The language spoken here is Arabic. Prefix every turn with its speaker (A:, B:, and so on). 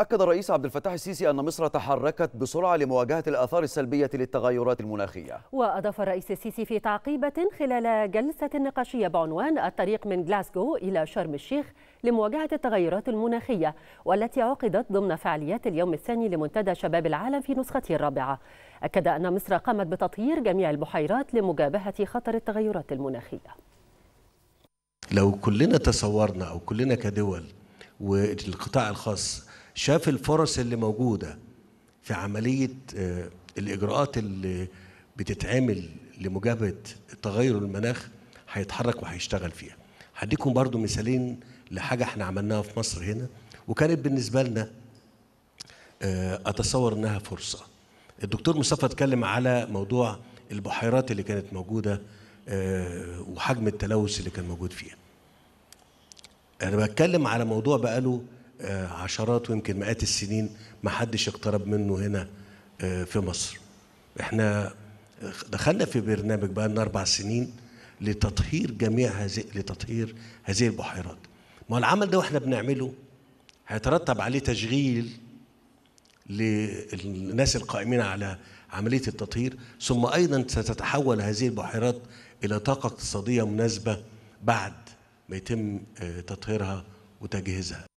A: أكد الرئيس عبد الفتاح السيسي أن مصر تحركت بسرعة لمواجهة الآثار السلبية للتغيرات المناخية وأضاف الرئيس السيسي في تعقيبة خلال جلسة نقاشية بعنوان الطريق من جلاسكو إلى شرم الشيخ لمواجهة التغيرات المناخية والتي عقدت ضمن فعاليات اليوم الثاني لمنتدى شباب العالم في نسخته الرابعة أكد أن مصر قامت بتطهير جميع البحيرات لمجابهة خطر التغيرات المناخية
B: لو كلنا تصورنا أو كلنا كدول والقطاع الخاص شاف الفرص اللي موجوده في عمليه آه، الاجراءات اللي بتتعمل لمجابهه تغير المناخ هيتحرك وهيشتغل فيها هديكم برضو مثالين لحاجه احنا عملناها في مصر هنا وكانت بالنسبه لنا آه، اتصور انها فرصه الدكتور مصطفى اتكلم على موضوع البحيرات اللي كانت موجوده آه، وحجم التلوث اللي كان موجود فيها انا بتكلم على موضوع بقاله آه، عشرات ويمكن مئات السنين ما حدش اقترب منه هنا آه، في مصر احنا دخلنا في برنامج بقى لنا اربع سنين لتطهير جميع هذه لتطهير هذه البحيرات ما العمل ده واحنا بنعمله هيترتب عليه تشغيل للناس القائمين على عمليه التطهير ثم ايضا ستتحول هذه البحيرات الى طاقه اقتصاديه مناسبه بعد ما يتم آه، تطهيرها وتجهيزها